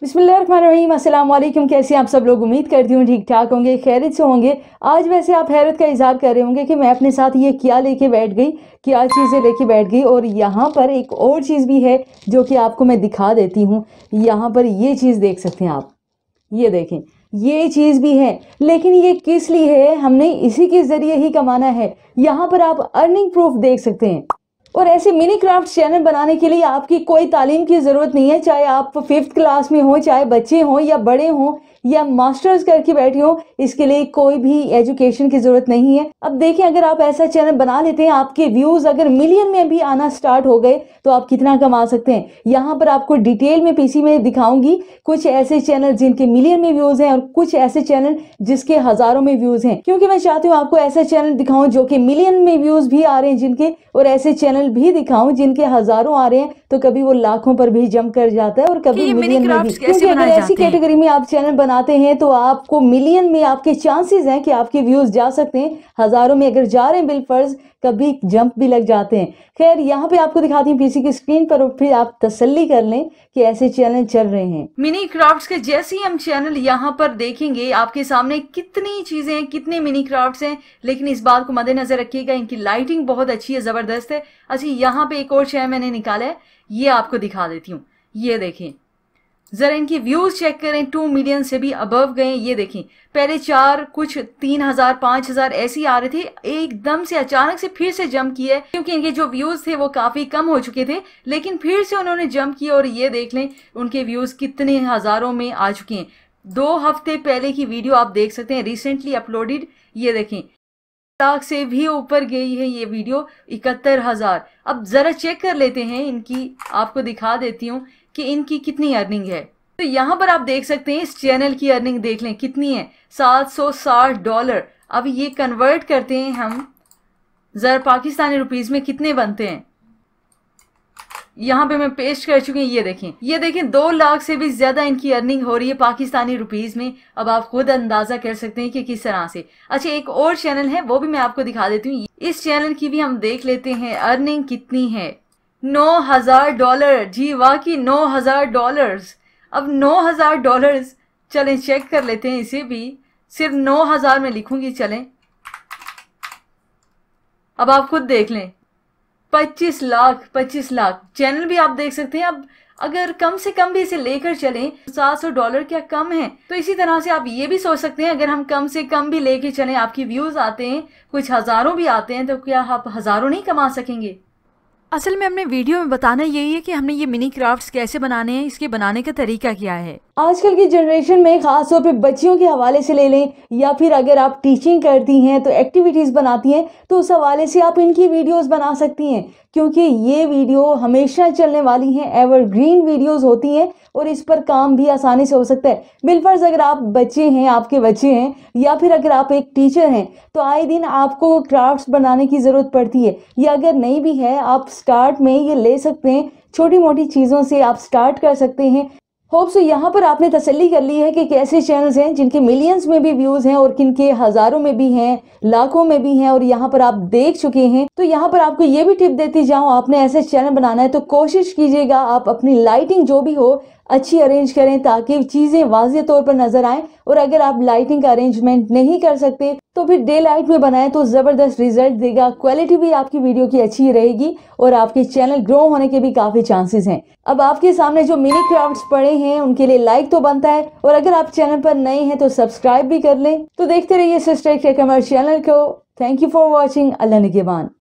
बिस्मिल्लाहिर्रहमानिर्रहीम अस्सलाम वालेकुम कैसे आप सब लोग उम्मीद करती हूँ ठीक ठाक होंगे खैरियत से होंगे आज वैसे आप हैरत का इजहार कर रहे होंगे कि मैं अपने साथ ये क्या लेके बैठ गई क्या चीज़ें लेके बैठ गई और यहाँ पर एक और चीज़ भी है जो कि आपको मैं दिखा देती हूँ यहाँ पर ये चीज़ देख सकते हैं आप ये देखें ये चीज़ भी है लेकिन ये किस लिए है हमने इसी के ज़रिए ही कमाना है यहाँ पर आप अर्निंग प्रूफ देख सकते हैं और ऐसे मिनी क्राफ्ट चैनल बनाने के लिए आपकी कोई तालीम की ज़रूरत नहीं है चाहे आप फिफ्थ क्लास में हों चाहे बच्चे हों या बड़े हों या मास्टर्स करके बैठी हो इसके लिए कोई भी एजुकेशन की जरूरत नहीं है अब देखें अगर आप ऐसा चैनल बना लेते हैं आपके व्यूज अगर मिलियन में भी आना स्टार्ट हो गए तो आप कितना कमा सकते हैं यहाँ पर आपको डिटेल में पीसी में दिखाऊंगी कुछ ऐसे चैनल जिनके मिलियन में व्यूज हैं और कुछ ऐसे चैनल जिसके हजारों में व्यूज हैं क्योंकि मैं चाहती हूँ आपको ऐसे चैनल दिखाऊं जो कि मिलियन में व्यूज भी आ रहे हैं जिनके और ऐसे चैनल भी दिखाऊं जिनके हजारों आ रहे हैं तो कभी वो लाखों पर भी जम कर जाता है और कभी मिलियन में भी क्योंकि अगर ऐसी कैटेगरी में आप चैनल बनाते हैं तो आपको मिलियन में आपके चांसेस हैं कि आपके व्यूज़ जा सकते हैं हज़ारों में अगर जा रहे हैं बिल फर्ज कभी जंप भी लग जाते हैं खैर यहाँ पे आपको दिखाती हूँ पीसी की स्क्रीन पर और फिर आप तसल्ली कर लें कि ऐसे चैनल चल रहे हैं मिनी क्राफ्ट के जैसे ही हम चैनल यहाँ पर देखेंगे आपके सामने कितनी चीजें हैं कितने मिनी क्राफ्ट हैं लेकिन इस बात को मद्देनजर रखिएगा इनकी लाइटिंग बहुत अच्छी है जबरदस्त है अच्छा यहाँ पे एक और शय मैंने निकाला है ये आपको दिखा देती हूँ ये देखें ज़रा इनकी व्यूज़ चेक करें टू मिलियन से भी अबव गए ये देखें पहले चार कुछ तीन हज़ार पांच हज़ार ऐसी आ रहे थे एकदम से अचानक से फिर से जंप किया है क्योंकि इनके जो व्यूज़ थे वो काफ़ी कम हो चुके थे लेकिन फिर से उन्होंने जंप किया और ये देख लें उनके व्यूज़ कितने हज़ारों में आ चुके हैं दो हफ्ते पहले की वीडियो आप देख सकते हैं रिसेंटली अपलोडेड ये देखें लाख से भी ऊपर गई है ये वीडियो इकहत्तर हज़ार अब ज़रा चेक कर लेते हैं इनकी आपको दिखा देती हूँ कि इनकी कितनी अर्निंग है तो यहाँ पर आप देख सकते हैं इस चैनल की अर्निंग देख लें कितनी है 760 डॉलर अब ये कन्वर्ट करते हैं हम ज़रा पाकिस्तानी रुपीज़ में कितने बनते हैं यहाँ पे मैं पेस्ट कर चुकी हूँ ये देखें ये देखें दो लाख से भी ज़्यादा इनकी अर्निंग हो रही है पाकिस्तानी रुपीज़ में अब आप खुद अंदाज़ा कर सकते हैं कि किस तरह से अच्छा एक और चैनल है वो भी मैं आपको दिखा देती हूँ इस चैनल की भी हम देख लेते हैं अर्निंग कितनी है नौ हज़ार डॉलर जी वाह की नौ हज़ार डॉलर्स अब नौ हज़ार डॉलर्स चलें चेक कर लेते हैं इसे भी सिर्फ नौ हज़ार में लिखूंगी चलें अब आप खुद देख लें पच्चीस लाख पच्चीस लाख चैनल भी आप देख सकते हैं अब अगर कम से कम भी इसे लेकर चलें तो सात सौ डॉलर क्या कम है तो इसी तरह से आप ये भी सोच सकते हैं अगर हम कम से कम भी लेके चलें आपकी व्यूज आते हैं कुछ हजारों भी आते हैं तो क्या आप हजारों नहीं कमा सकेंगे असल में हमने वीडियो में बताना यही है कि हमने ये मिनी क्राफ्ट्स कैसे बनाने हैं इसके बनाने का तरीका क्या है आजकल की जनरेशन में खासतौर पे बच्चियों के हवाले से ले लें या फिर अगर आप टीचिंग करती हैं तो एक्टिविटीज़ बनाती हैं तो उस हवाले से आप इनकी वीडियोस बना सकती हैं क्योंकि ये वीडियो हमेशा चलने वाली हैं एवरग्रीन वीडियोज़ होती हैं और इस पर काम भी आसानी से हो सकता है बिलफर्ज अगर आप बच्चे हैं आपके बच्चे हैं या फिर अगर आप एक टीचर हैं तो आए दिन आपको क्राफ्ट्स बनाने की ज़रूरत पड़ती है या अगर नहीं भी है आप स्टार्ट में ये ले सकते हैं छोटी मोटी चीज़ों से आप स्टार्ट कर सकते हैं होप सो तो यहाँ पर आपने तसल्ली कर ली है कि कैसे चैनल्स हैं जिनके मिलियंस में भी व्यूज़ हैं और किनके हज़ारों में भी हैं लाखों में भी हैं और यहाँ पर आप देख चुके हैं तो यहाँ पर आपको ये भी टिप देती जाऊँ आपने ऐसे चैनल बनाना है तो कोशिश कीजिएगा आप अपनी लाइटिंग जो भी हो अच्छी अरेंज करें ताकि चीज़ें वाजे तौर पर नजर आए और अगर आप लाइटिंग का अरेंजमेंट नहीं कर सकते तो फिर डे लाइट में बनाएं तो ज़बरदस्त रिजल्ट देगा क्वालिटी भी आपकी वीडियो की अच्छी रहेगी और आपके चैनल ग्रो होने के भी काफ़ी चांसेस हैं अब आपके सामने जो मिनी क्राफ्ट्स पड़े हैं उनके लिए लाइक तो बनता है और अगर आप चैनल पर नए हैं तो सब्सक्राइब भी कर लें तो देखते रहिए सिस्टर के कमर चैनल को thank you for watching Allah निगेबान